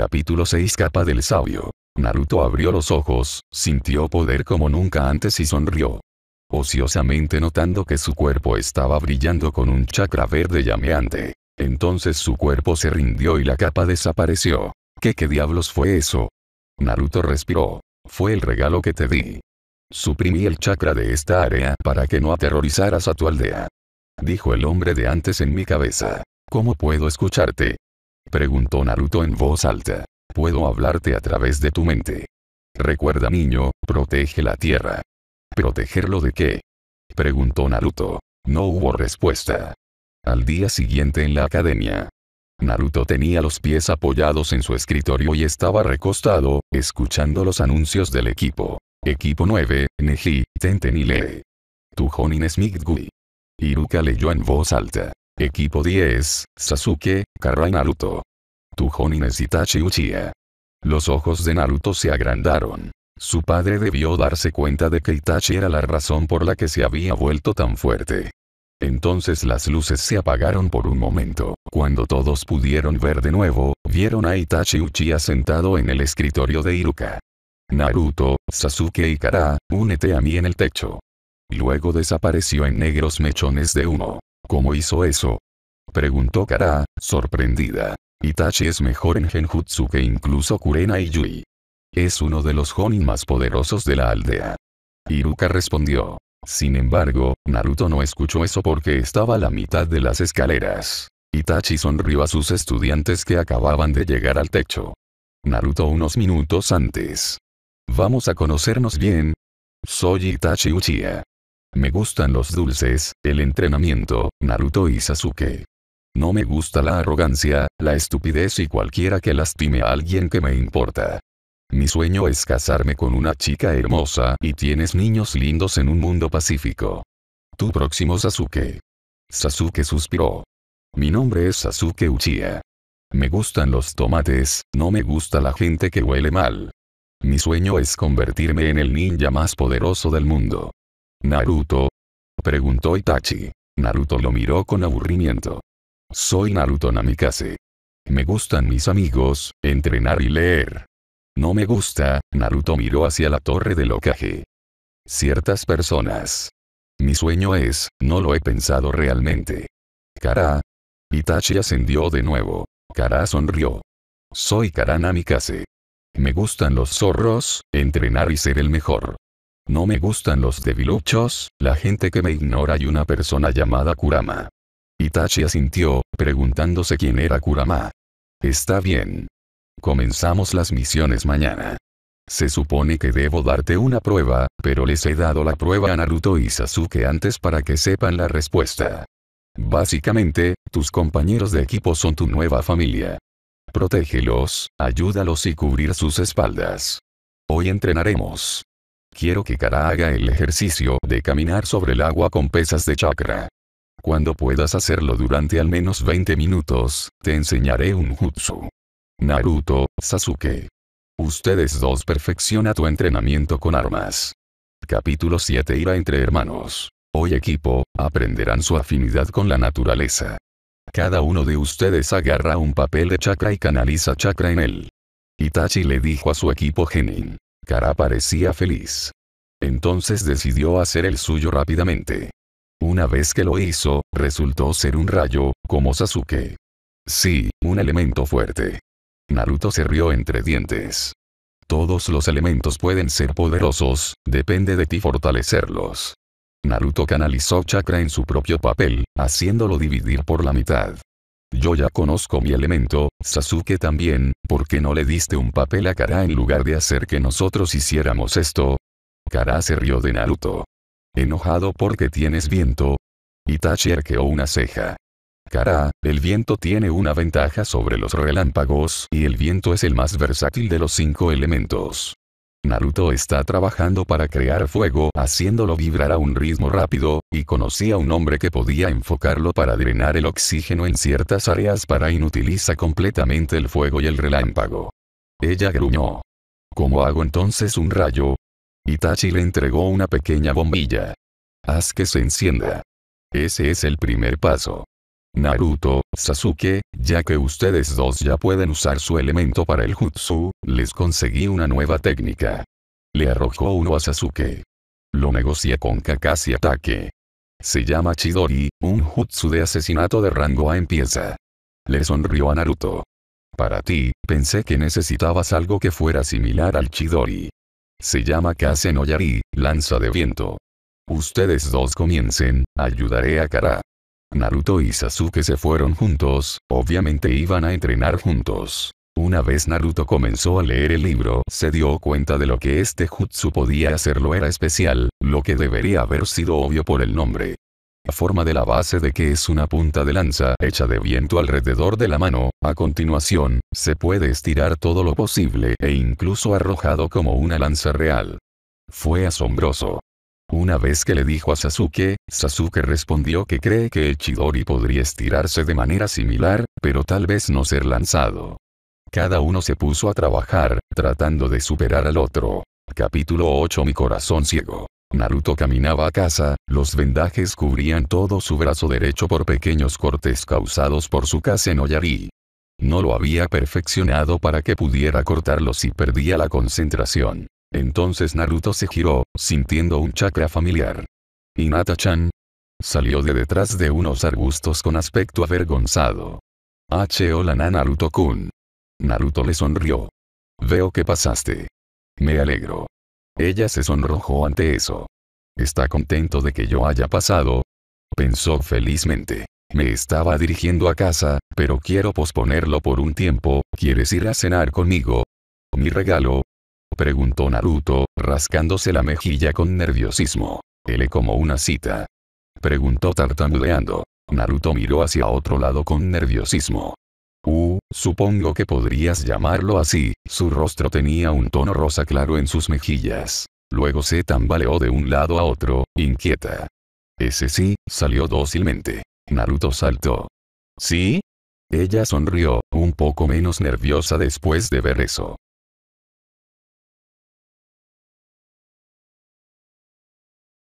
capítulo 6 Capa del Sabio. Naruto abrió los ojos, sintió poder como nunca antes y sonrió. Ociosamente notando que su cuerpo estaba brillando con un chakra verde llameante. Entonces su cuerpo se rindió y la capa desapareció. ¿Qué qué diablos fue eso? Naruto respiró. Fue el regalo que te di. Suprimí el chakra de esta área para que no aterrorizaras a tu aldea. Dijo el hombre de antes en mi cabeza. ¿Cómo puedo escucharte? Preguntó Naruto en voz alta. Puedo hablarte a través de tu mente. Recuerda niño, protege la tierra. ¿Protegerlo de qué? Preguntó Naruto. No hubo respuesta. Al día siguiente en la academia. Naruto tenía los pies apoyados en su escritorio y estaba recostado, escuchando los anuncios del equipo. Equipo 9, Neji, Tenten y Lee. Tu Honin Smith Iruka leyó en voz alta. Equipo 10, Sasuke, Kara y Naruto. Tujonin es Itachi Uchiha. Los ojos de Naruto se agrandaron. Su padre debió darse cuenta de que Itachi era la razón por la que se había vuelto tan fuerte. Entonces las luces se apagaron por un momento. Cuando todos pudieron ver de nuevo, vieron a Itachi Uchiha sentado en el escritorio de Iruka. Naruto, Sasuke y Kara, únete a mí en el techo. Luego desapareció en negros mechones de humo. ¿Cómo hizo eso? Preguntó Kara, sorprendida. Itachi es mejor en genjutsu que incluso Kurena y Yui. Es uno de los Jonin más poderosos de la aldea. Iruka respondió. Sin embargo, Naruto no escuchó eso porque estaba a la mitad de las escaleras. Itachi sonrió a sus estudiantes que acababan de llegar al techo. Naruto unos minutos antes. Vamos a conocernos bien. Soy Itachi Uchiha. Me gustan los dulces, el entrenamiento, Naruto y Sasuke. No me gusta la arrogancia, la estupidez y cualquiera que lastime a alguien que me importa. Mi sueño es casarme con una chica hermosa y tienes niños lindos en un mundo pacífico. Tu próximo Sasuke. Sasuke suspiró. Mi nombre es Sasuke Uchiha. Me gustan los tomates, no me gusta la gente que huele mal. Mi sueño es convertirme en el ninja más poderoso del mundo. ¿Naruto? Preguntó Itachi. Naruto lo miró con aburrimiento. Soy Naruto Namikaze. Me gustan mis amigos, entrenar y leer. No me gusta, Naruto miró hacia la torre del Okage. Ciertas personas. Mi sueño es, no lo he pensado realmente. Kara. Itachi ascendió de nuevo. Kara sonrió. Soy Kara Namikaze. Me gustan los zorros, entrenar y ser el mejor. No me gustan los debiluchos, la gente que me ignora y una persona llamada Kurama. Itachi asintió, preguntándose quién era Kurama. Está bien. Comenzamos las misiones mañana. Se supone que debo darte una prueba, pero les he dado la prueba a Naruto y Sasuke antes para que sepan la respuesta. Básicamente, tus compañeros de equipo son tu nueva familia. Protégelos, ayúdalos y cubrir sus espaldas. Hoy entrenaremos. Quiero que Kara haga el ejercicio de caminar sobre el agua con pesas de chakra. Cuando puedas hacerlo durante al menos 20 minutos, te enseñaré un jutsu. Naruto, Sasuke. Ustedes dos perfecciona tu entrenamiento con armas. Capítulo 7 Ira entre hermanos. Hoy equipo, aprenderán su afinidad con la naturaleza. Cada uno de ustedes agarra un papel de chakra y canaliza chakra en él. Itachi le dijo a su equipo Genin cara parecía feliz. Entonces decidió hacer el suyo rápidamente. Una vez que lo hizo, resultó ser un rayo, como Sasuke. Sí, un elemento fuerte. Naruto se rió entre dientes. Todos los elementos pueden ser poderosos, depende de ti fortalecerlos. Naruto canalizó chakra en su propio papel, haciéndolo dividir por la mitad. Yo ya conozco mi elemento, Sasuke también, ¿por qué no le diste un papel a Kara en lugar de hacer que nosotros hiciéramos esto? Kara se rió de Naruto. Enojado porque tienes viento. Itachi arqueó una ceja. Kara, el viento tiene una ventaja sobre los relámpagos y el viento es el más versátil de los cinco elementos. Naruto está trabajando para crear fuego haciéndolo vibrar a un ritmo rápido, y conocía a un hombre que podía enfocarlo para drenar el oxígeno en ciertas áreas para inutilizar completamente el fuego y el relámpago. Ella gruñó. ¿Cómo hago entonces un rayo? Itachi le entregó una pequeña bombilla. Haz que se encienda. Ese es el primer paso. Naruto, Sasuke, ya que ustedes dos ya pueden usar su elemento para el jutsu, les conseguí una nueva técnica. Le arrojó uno a Sasuke. Lo negocié con Kakashi ataque. Se llama Chidori, un jutsu de asesinato de rango A empieza. Le sonrió a Naruto. Para ti, pensé que necesitabas algo que fuera similar al Chidori. Se llama Kase no Yari, lanza de viento. Ustedes dos comiencen, ayudaré a Kara. Naruto y Sasuke se fueron juntos, obviamente iban a entrenar juntos. Una vez Naruto comenzó a leer el libro, se dio cuenta de lo que este jutsu podía hacerlo era especial, lo que debería haber sido obvio por el nombre. La forma de la base de que es una punta de lanza hecha de viento alrededor de la mano, a continuación, se puede estirar todo lo posible e incluso arrojado como una lanza real. Fue asombroso. Una vez que le dijo a Sasuke, Sasuke respondió que cree que el Chidori podría estirarse de manera similar, pero tal vez no ser lanzado. Cada uno se puso a trabajar, tratando de superar al otro. Capítulo 8 Mi corazón ciego. Naruto caminaba a casa, los vendajes cubrían todo su brazo derecho por pequeños cortes causados por su casa en Oyari. No lo había perfeccionado para que pudiera cortarlo si perdía la concentración. Entonces Naruto se giró, sintiendo un chakra familiar. ¿Y chan Salió de detrás de unos arbustos con aspecto avergonzado. H. Hola Naruto-kun. Naruto le sonrió. Veo que pasaste. Me alegro. Ella se sonrojó ante eso. ¿Está contento de que yo haya pasado? Pensó felizmente. Me estaba dirigiendo a casa, pero quiero posponerlo por un tiempo, ¿quieres ir a cenar conmigo? Mi regalo, preguntó Naruto, rascándose la mejilla con nerviosismo. Ele como una cita. Preguntó tartamudeando. Naruto miró hacia otro lado con nerviosismo. Uh, supongo que podrías llamarlo así, su rostro tenía un tono rosa claro en sus mejillas. Luego se tambaleó de un lado a otro, inquieta. Ese sí, salió dócilmente. Naruto saltó. ¿Sí? Ella sonrió, un poco menos nerviosa después de ver eso.